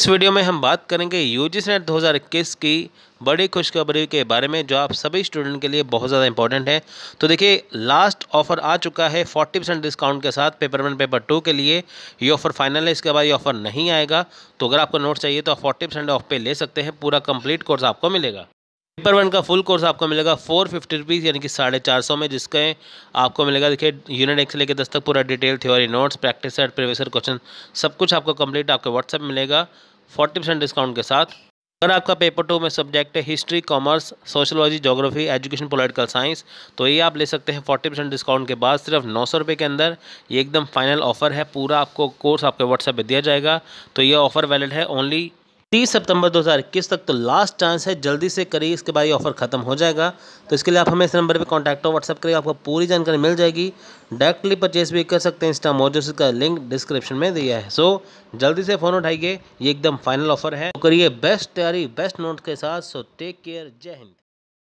इस वीडियो में हम बात करेंगे यू जी नेट दो की बड़ी खुशखबरी के बारे में जो आप सभी स्टूडेंट के लिए बहुत ज़्यादा इंपॉर्टेंट है तो देखिए लास्ट ऑफर आ चुका है 40 परसेंट डिस्काउंट के साथ पेपर वन पेपर टू के लिए ये ऑफर फाइनल है इसके बाद ये ऑफर नहीं आएगा तो अगर आपको नोट चाहिए तो आप फोर्टी परसेंट ऑफ पे ले सकते हैं पूरा कंप्लीट कोर्स आपको मिलेगा पेपर वन का फुल कोर्स आपको मिलेगा फोर फिफ्टी रुपीज़ यानी कि साढ़े चार सौ में जिसके आपको मिलेगा देखिए यूनिट एक से लेकर दस तक पूरा detail theory notes practice set previous year question सब कुछ आपको कंप्लीट आपके व्हाट्सएप मिलेगा फोर्टी परसेंट डिस्काउंट के साथ अगर आपका पेपर टू में सब्जेक्ट है history commerce sociology geography education political science तो ये आप ले सकते हैं फोर्टी परसेंट डिस्काउंट के बाद सिर्फ नौ सौ रुपये के अंदर ये एकदम फाइनल ऑफर है पूरा आपको कोर्स आपके व्हाट्सएप पर दिया जाएगा तो ये ऑफर वैलिड है ओनली तीस सितंबर 2021 तक तो लास्ट चांस है जल्दी से करिए इसके बाद ये ऑफर खत्म हो जाएगा तो इसके लिए आप हमें इस नंबर पे कॉन्टैक्ट हो व्हाट्सअप करिए आपको पूरी जानकारी मिल जाएगी डायरेक्टली परचेस भी कर सकते हैं इंस्टा मोजोस का लिंक डिस्क्रिप्शन में दिया है सो जल्दी से फ़ोन उठाइए ये एकदम फाइनल ऑफर है तो करिए बेस्ट तैयारी बेस्ट नोट के साथ सो टेक केयर जय हिंद